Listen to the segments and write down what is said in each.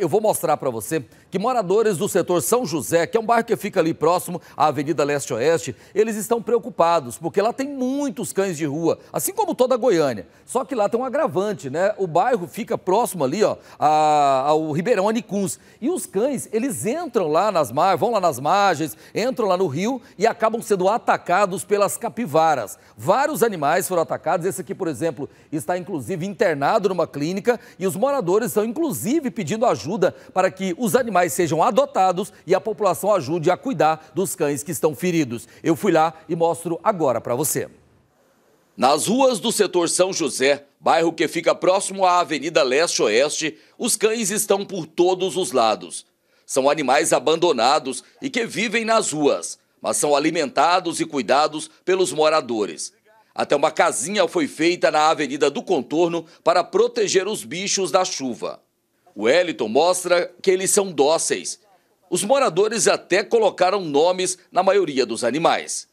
Eu vou mostrar para você que moradores do setor São José, que é um bairro que fica ali próximo à Avenida Leste-Oeste, eles estão preocupados, porque lá tem muitos cães de rua, assim como toda Goiânia. Só que lá tem um agravante, né? O bairro fica próximo ali, ó, a, ao Ribeirão Anicuns. E os cães, eles entram lá nas margens, vão lá nas margens, entram lá no rio e acabam sendo atacados pelas capivaras. Vários animais foram atacados. Esse aqui, por exemplo, está inclusive internado numa clínica e os moradores estão inclusive pedindo ajuda para que os animais sejam adotados e a população ajude a cuidar dos cães que estão feridos. Eu fui lá e mostro agora para você. Nas ruas do setor São José, bairro que fica próximo à Avenida Leste-Oeste, os cães estão por todos os lados. São animais abandonados e que vivem nas ruas, mas são alimentados e cuidados pelos moradores. Até uma casinha foi feita na Avenida do Contorno para proteger os bichos da chuva. Eliton mostra que eles são dóceis. Os moradores até colocaram nomes na maioria dos animais.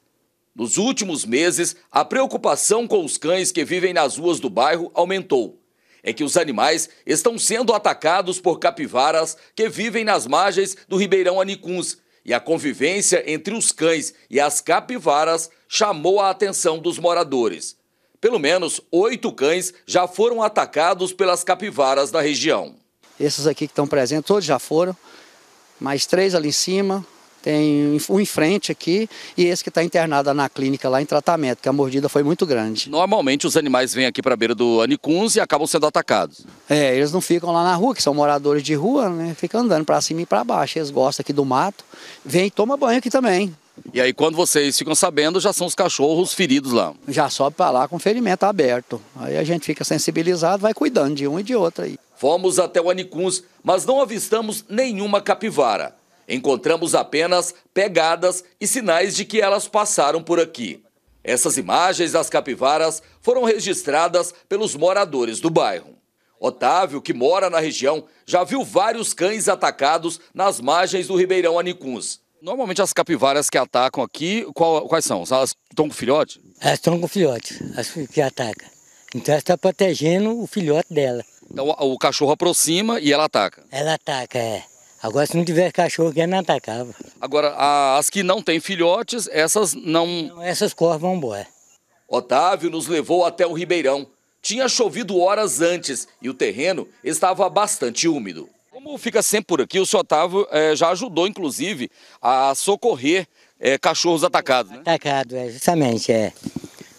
Nos últimos meses, a preocupação com os cães que vivem nas ruas do bairro aumentou. É que os animais estão sendo atacados por capivaras que vivem nas margens do Ribeirão Anicuns e a convivência entre os cães e as capivaras chamou a atenção dos moradores. Pelo menos oito cães já foram atacados pelas capivaras na região. Esses aqui que estão presentes, todos já foram. Mais três ali em cima, tem um em frente aqui e esse que está internado na clínica lá em tratamento, que a mordida foi muito grande. Normalmente os animais vêm aqui para a beira do Anicuns e acabam sendo atacados. É, eles não ficam lá na rua, que são moradores de rua, né? Ficam andando para cima e para baixo. Eles gostam aqui do mato, vêm e toma banho aqui também. E aí quando vocês ficam sabendo, já são os cachorros feridos lá. Já sobe para lá com ferimento aberto. Aí a gente fica sensibilizado, vai cuidando de um e de outro aí. Fomos até o Anicuns, mas não avistamos nenhuma capivara. Encontramos apenas pegadas e sinais de que elas passaram por aqui. Essas imagens das capivaras foram registradas pelos moradores do bairro. Otávio, que mora na região, já viu vários cães atacados nas margens do Ribeirão Anicuns. Normalmente as capivaras que atacam aqui, qual, quais são? Elas estão com filhote? Elas estão com filhote, as que atacam. Então elas está protegendo o filhote dela. Então o, cachorro aproxima e ela ataca? Ela ataca, é. Agora, se não tiver cachorro aqui, não atacava. Agora, as que não têm filhotes, essas não... não essas corvas vão embora. Otávio nos levou até o Ribeirão. Tinha chovido horas antes e o terreno estava bastante úmido. Como fica sempre por aqui, o senhor Otávio é, já ajudou, inclusive, a socorrer é, cachorros atacados, né? Atacados, é, justamente, é.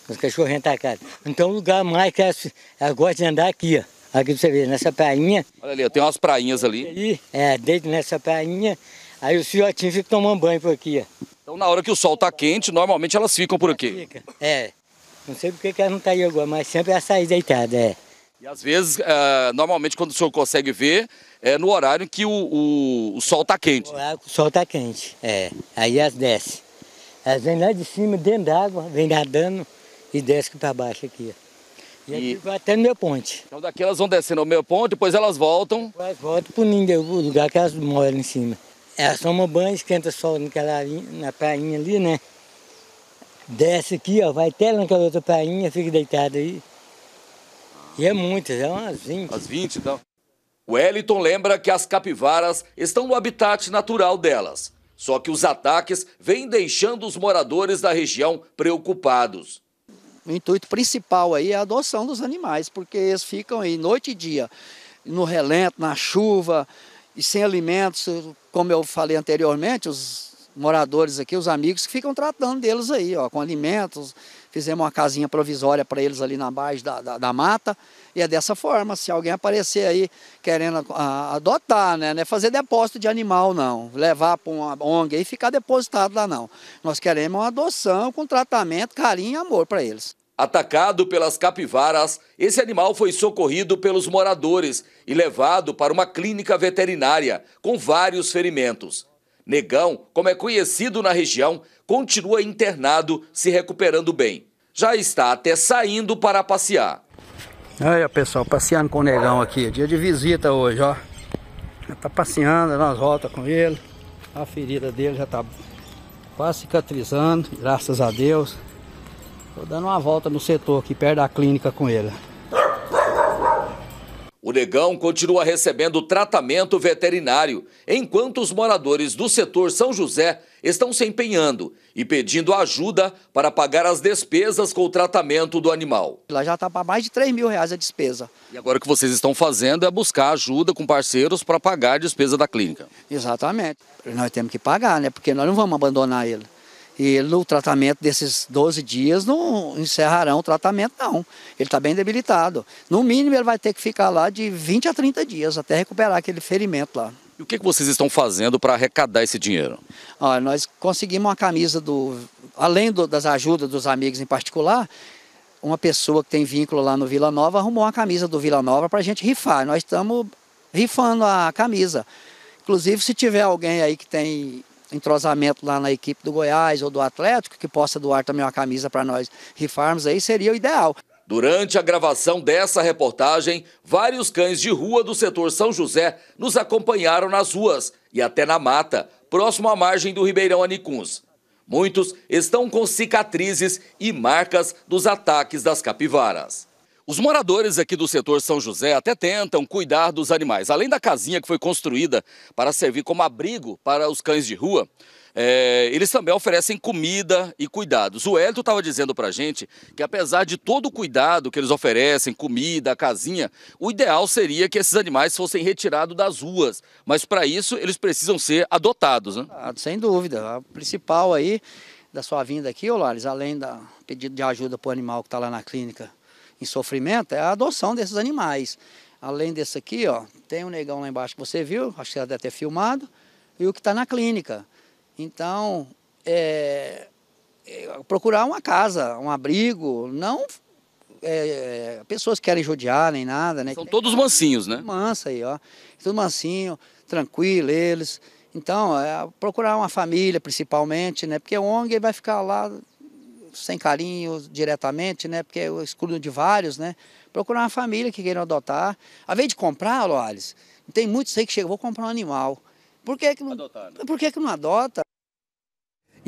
Os cachorros atacados. Então, o lugar mais que elas, é, elas é, gostam de andar aqui, ó. Aqui pra você ver, nessa prainha. Olha ali, tem umas prainhas ali. ali é, dentro nessa prainha, aí os filhotinhos ficam tomando banho por aqui, ó. Então na hora que o sol tá quente, normalmente elas ficam por aqui. Fica. É. Não sei porque que elas não tá aí agora, mas sempre a é sai deitada, é. E às vezes, é, normalmente quando o senhor consegue ver, é no horário que o, o, o sol tá quente. O horário que o sol tá quente, é. Aí elas descem. Elas vêm lá de cima, dentro d'água, vem nadando e desce para baixo aqui, ó. E, e vai até no meu ponte. Então daqui elas vão descendo ao meu ponte, depois elas voltam. Depois voltam pro ninho, o lugar que elas moram em cima. Elas tomam banho, esquenta sol naquela, na prainha ali, né? Desce aqui, ó, vai até naquela outra prainha, fica deitada aí. E é muitas, é umas 20. As 20 então. O Wellington lembra que as capivaras estão no habitat natural delas. Só que os ataques vêm deixando os moradores da região preocupados o intuito principal aí é a adoção dos animais, porque eles ficam aí noite e dia, no relento, na chuva, e sem alimentos, como eu falei anteriormente, os moradores aqui, os amigos que ficam tratando deles aí, ó, com alimentos, Fizemos uma casinha provisória para eles ali na base da, da, da, mata. E é dessa forma, se alguém aparecer aí querendo ah, adotar, né? Não é fazer depósito de animal, não. Levar para uma ONG e ficar depositado lá, não. Nós queremos uma adoção com tratamento, carinho e amor para eles. Atacado pelas capivaras, esse animal foi socorrido pelos moradores e levado para uma clínica veterinária com vários ferimentos. Negão, como é conhecido na região, continua internado, se recuperando bem já está até saindo para passear. Olha pessoal, passeando com o negão aqui, é dia de visita hoje, ó. Já tá passeando, nas volta com ele. A ferida dele já tá quase cicatrizando, graças a Deus. Tô dando uma volta no setor aqui, perto da clínica com ele. O negão continua recebendo tratamento veterinário, enquanto os moradores do setor São José estão se empenhando e pedindo ajuda para pagar as despesas com o tratamento do animal. Lá já está para mais de 3 mil reais a despesa. E agora o que vocês estão fazendo é buscar ajuda com parceiros para pagar a despesa da clínica. Exatamente. Nós temos que pagar, né? Porque nós não vamos abandonar ele. E no tratamento desses 12 dias não encerrarão o tratamento, não. Ele está bem debilitado. No mínimo, ele vai ter que ficar lá de 20 a 30 dias até recuperar aquele ferimento lá. E o que, é que vocês estão fazendo para arrecadar esse dinheiro? Olha, nós conseguimos uma camisa do. Além do, das ajudas dos amigos em particular, uma pessoa que tem vínculo lá no Vila Nova arrumou uma camisa do Vila Nova para a gente rifar. Nós estamos rifando a camisa. Inclusive, se tiver alguém aí que tem entrosamento lá na equipe do Goiás ou do Atlético, que possa doar também uma camisa para nós rifarmos aí, seria o ideal. Durante a gravação dessa reportagem, vários cães de rua do setor São José nos acompanharam nas ruas e até na mata, próximo à margem do Ribeirão Anicuns. Muitos estão com cicatrizes e marcas dos ataques das capivaras. Os moradores aqui do setor São José até tentam cuidar dos animais. Além da casinha que foi construída para servir como abrigo para os cães de rua, é, eles também oferecem comida e cuidados. O Hélio estava dizendo para a gente que apesar de todo o cuidado que eles oferecem, comida, casinha, o ideal seria que esses animais fossem retirados das ruas. Mas para isso eles precisam ser adotados, né? Ah, sem dúvida. A principal aí da sua vinda aqui, Olares, além da pedido de ajuda para o animal que está lá na clínica em sofrimento é a adoção desses animais. Além desse aqui, ó, tem um negão lá embaixo que você viu, acho que deve ter filmado, e o que está na clínica. Então, é, é, procurar uma casa, um abrigo, não é, pessoas que querem judiar nem nada, né? São todos mansinhos, né? Mansa aí, ó. Tudo mansinho, tranquilo eles. Então, é procurar uma família principalmente, né? Porque o ONG vai ficar lá sem carinho diretamente, né? Porque eu excluo de vários, né? Procurar uma família que queira adotar. a vez de comprar, Loales, tem muitos aí que chegam, vou comprar um animal. Por que, que, não, adotar, né? por que, que não adota?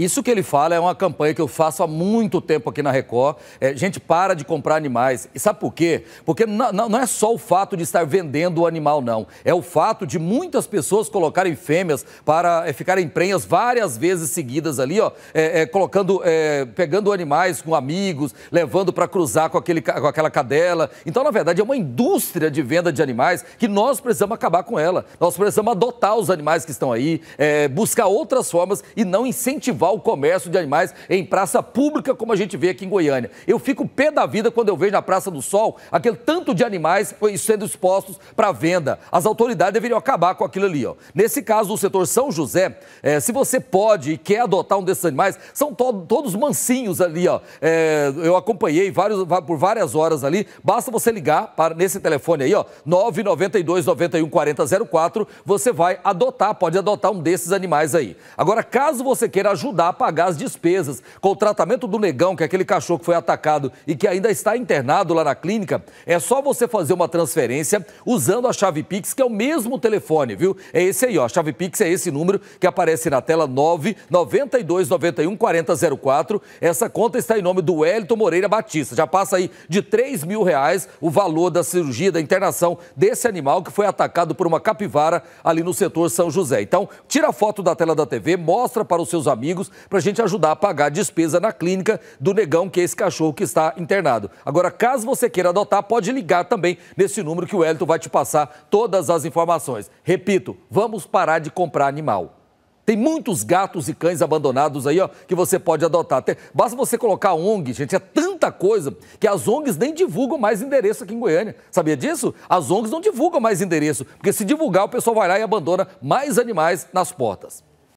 Isso que ele fala é uma campanha que eu faço há muito tempo aqui na Record. É, gente, para de comprar animais. E sabe por quê? Porque não, é só o fato de estar vendendo o animal, não. É o fato de muitas pessoas colocarem fêmeas para é, ficarem prenhas várias vezes seguidas ali, ó, é, é colocando, é, pegando animais com amigos, levando para cruzar com, aquele, com aquela cadela. Então, na verdade, é uma indústria de venda de animais que nós precisamos acabar com ela. Nós precisamos adotar os animais que estão aí, é, buscar outras formas e não incentivar o comércio de animais em praça pública, como a gente vê aqui em Goiânia. Eu fico pé da vida quando eu vejo na Praça do Sol aquele tanto de animais sendo expostos para venda. As autoridades deveriam acabar com aquilo ali. Ó. Nesse caso, o setor São José, é, se você pode e quer adotar um desses animais, são to todos mansinhos ali. Ó. É, eu acompanhei vários, por várias horas ali. Basta você ligar para nesse telefone aí, ó, 992 91 4004, você vai adotar, pode adotar um desses animais aí. Agora, caso você queira ajudar, ajudar a pagar as despesas. Com o tratamento do negão, que é aquele cachorro que foi atacado e que ainda está internado lá na clínica, é só você fazer uma transferência usando a chave Pix, que é o mesmo telefone, viu? É esse aí, ó. A chave Pix é esse número que aparece na tela 992 91 4004. Essa conta está em nome do Wellington Moreira Batista. Já passa aí de 3 mil reais o valor da cirurgia, da internação desse animal que foi atacado por uma capivara ali no setor São José. Então, tira a foto da tela da TV, mostra para os seus amigos amigos para a gente ajudar a pagar a despesa na clínica do negão, que é esse cachorro que está internado. Agora, caso você queira adotar, pode ligar também nesse número que o Elton vai te passar todas as informações. Repito, vamos parar de comprar animal. Tem muitos gatos e cães abandonados aí, ó, que você pode adotar. Até, basta você colocar ONG, gente, é tanta coisa que as ONGs nem divulgam mais endereço aqui em Goiânia. Sabia disso? As ONGs não divulgam mais endereço, porque se divulgar, o pessoal vai lá e abandona mais animais nas portas.